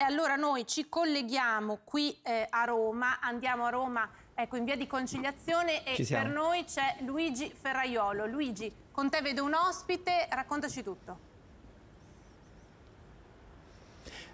E allora noi ci colleghiamo qui eh, a Roma, andiamo a Roma ecco, in via di conciliazione e per noi c'è Luigi Ferraiolo. Luigi, con te vedo un ospite, raccontaci tutto.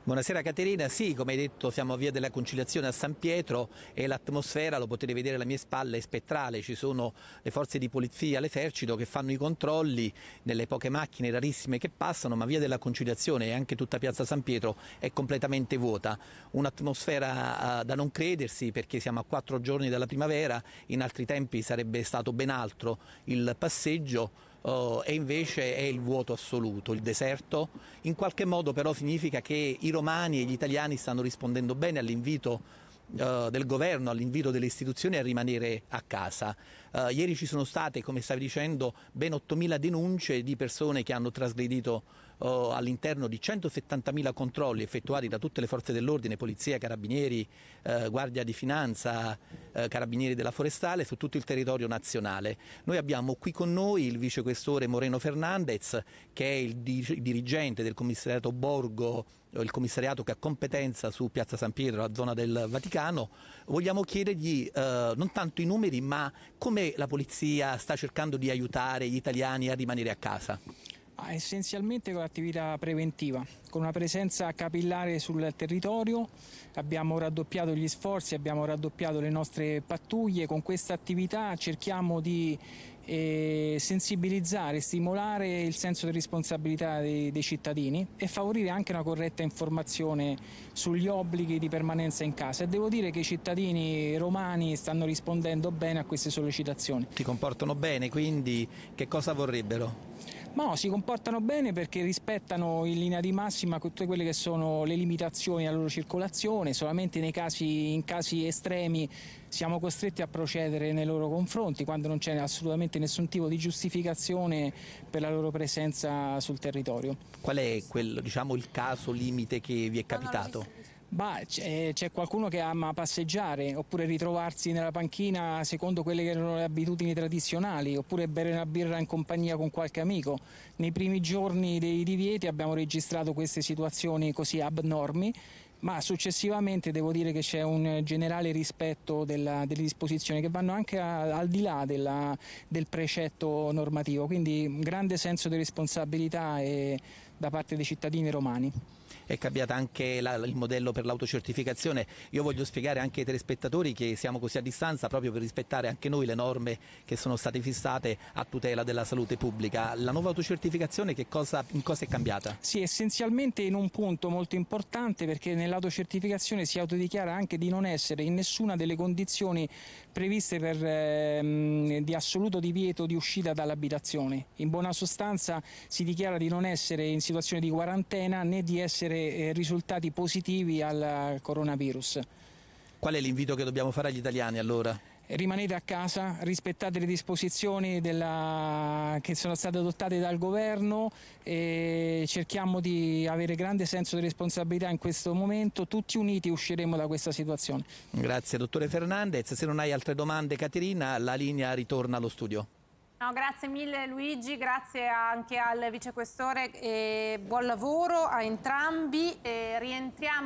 Buonasera Caterina, sì come hai detto siamo a Via della Conciliazione a San Pietro e l'atmosfera, lo potete vedere alla mia spalla, è spettrale, ci sono le forze di polizia, l'esercito che fanno i controlli nelle poche macchine rarissime che passano, ma Via della Conciliazione e anche tutta Piazza San Pietro è completamente vuota, un'atmosfera ah, da non credersi perché siamo a quattro giorni dalla primavera, in altri tempi sarebbe stato ben altro il passeggio oh, e invece è il vuoto assoluto, il deserto. In qualche modo però significa che i romani e gli italiani stanno rispondendo bene all'invito eh, del governo all'invito delle istituzioni a rimanere a casa. Uh, ieri ci sono state, come stavi dicendo, ben 8.000 denunce di persone che hanno trasgredito uh, all'interno di 170.000 controlli effettuati da tutte le forze dell'ordine, polizia, carabinieri, guardia di finanza, eh, Carabinieri della Forestale su tutto il territorio nazionale. Noi abbiamo qui con noi il vicequestore Moreno Fernandez che è il dirigente del commissariato Borgo eh, il commissariato che ha competenza su Piazza San Pietro, la zona del Vaticano, vogliamo chiedergli eh, non tanto i numeri, ma come la polizia sta cercando di aiutare gli italiani a rimanere a casa. Essenzialmente con l'attività preventiva, con una presenza capillare sul territorio, abbiamo raddoppiato gli sforzi, abbiamo raddoppiato le nostre pattuglie, con questa attività cerchiamo di eh, sensibilizzare, stimolare il senso di responsabilità dei, dei cittadini e favorire anche una corretta informazione sugli obblighi di permanenza in casa e devo dire che i cittadini romani stanno rispondendo bene a queste sollecitazioni. Si comportano bene, quindi che cosa vorrebbero? No, si comportano bene perché rispettano in linea di massima tutte quelle che sono le limitazioni alla loro circolazione, solamente nei casi, in casi estremi siamo costretti a procedere nei loro confronti quando non c'è assolutamente nessun tipo di giustificazione per la loro presenza sul territorio. Qual è quel, diciamo, il caso limite che vi è capitato? Beh, c'è qualcuno che ama passeggiare oppure ritrovarsi nella panchina secondo quelle che erano le abitudini tradizionali oppure bere una birra in compagnia con qualche amico. Nei primi giorni dei divieti abbiamo registrato queste situazioni così abnormi ma successivamente devo dire che c'è un generale rispetto della, delle disposizioni che vanno anche a, al di là della, del precetto normativo, quindi un grande senso di responsabilità e da parte dei cittadini romani. È cambiato anche la, il modello per l'autocertificazione. Io voglio spiegare anche ai telespettatori che siamo così a distanza proprio per rispettare anche noi le norme che sono state fissate a tutela della salute pubblica. La nuova autocertificazione cosa, in cosa è cambiata? Sì, essenzialmente in un punto molto importante perché nell'autocertificazione si autodichiara anche di non essere in nessuna delle condizioni previste per, ehm, di assoluto divieto di uscita dall'abitazione. In buona sostanza si dichiara di non essere in situazione situazione di quarantena né di essere eh, risultati positivi al coronavirus. Qual è l'invito che dobbiamo fare agli italiani allora? rimanete a casa, rispettate le disposizioni della... che sono state adottate dal governo e cerchiamo di avere grande senso di responsabilità in questo momento, tutti uniti usciremo da questa situazione. Grazie dottore Fernandez, se non hai altre domande Caterina la linea ritorna allo studio. No, grazie mille Luigi, grazie anche al vicequestore, buon lavoro a entrambi. rientriamo.